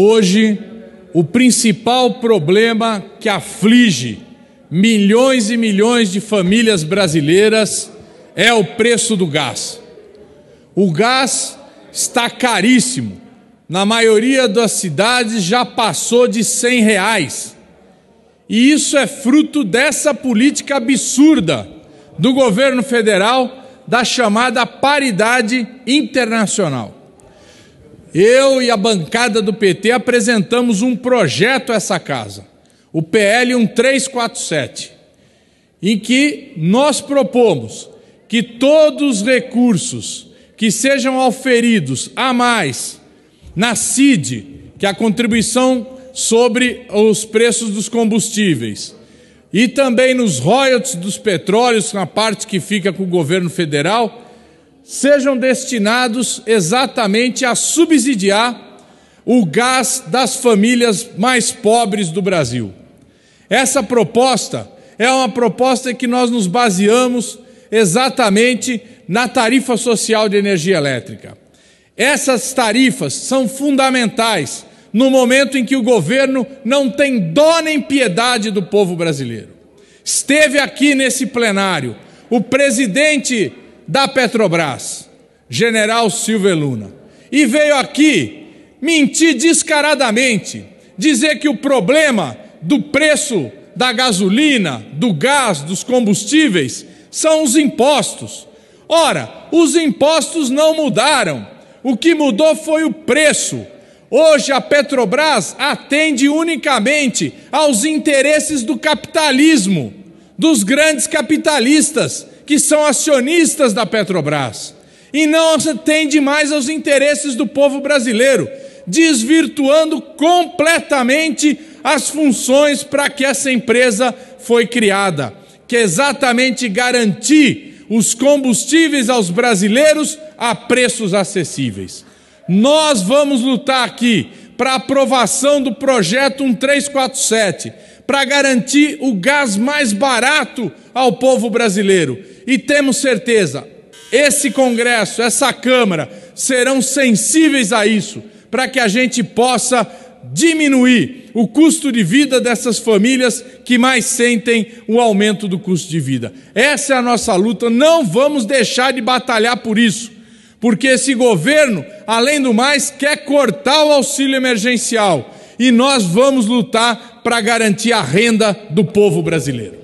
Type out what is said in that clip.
Hoje, o principal problema que aflige milhões e milhões de famílias brasileiras é o preço do gás. O gás está caríssimo. Na maioria das cidades já passou de 100 reais. E isso é fruto dessa política absurda do governo federal da chamada paridade internacional eu e a bancada do PT apresentamos um projeto a essa casa, o PL 1347, em que nós propomos que todos os recursos que sejam oferidos a mais na CID, que é a contribuição sobre os preços dos combustíveis, e também nos royalties dos petróleos, na parte que fica com o governo federal, sejam destinados exatamente a subsidiar o gás das famílias mais pobres do Brasil. Essa proposta é uma proposta que nós nos baseamos exatamente na tarifa social de energia elétrica. Essas tarifas são fundamentais no momento em que o governo não tem dó nem piedade do povo brasileiro. Esteve aqui nesse plenário o presidente da Petrobras, General Silvio Luna, e veio aqui mentir descaradamente, dizer que o problema do preço da gasolina, do gás, dos combustíveis são os impostos. Ora, os impostos não mudaram. O que mudou foi o preço. Hoje a Petrobras atende unicamente aos interesses do capitalismo, dos grandes capitalistas que são acionistas da Petrobras e não atende mais aos interesses do povo brasileiro, desvirtuando completamente as funções para que essa empresa foi criada, que é exatamente garantir os combustíveis aos brasileiros a preços acessíveis. Nós vamos lutar aqui para aprovação do projeto 1347, para garantir o gás mais barato ao povo brasileiro e temos certeza, esse Congresso, essa Câmara, serão sensíveis a isso, para que a gente possa diminuir o custo de vida dessas famílias que mais sentem o aumento do custo de vida. Essa é a nossa luta, não vamos deixar de batalhar por isso, porque esse governo, além do mais, quer cortar o auxílio emergencial e nós vamos lutar para garantir a renda do povo brasileiro.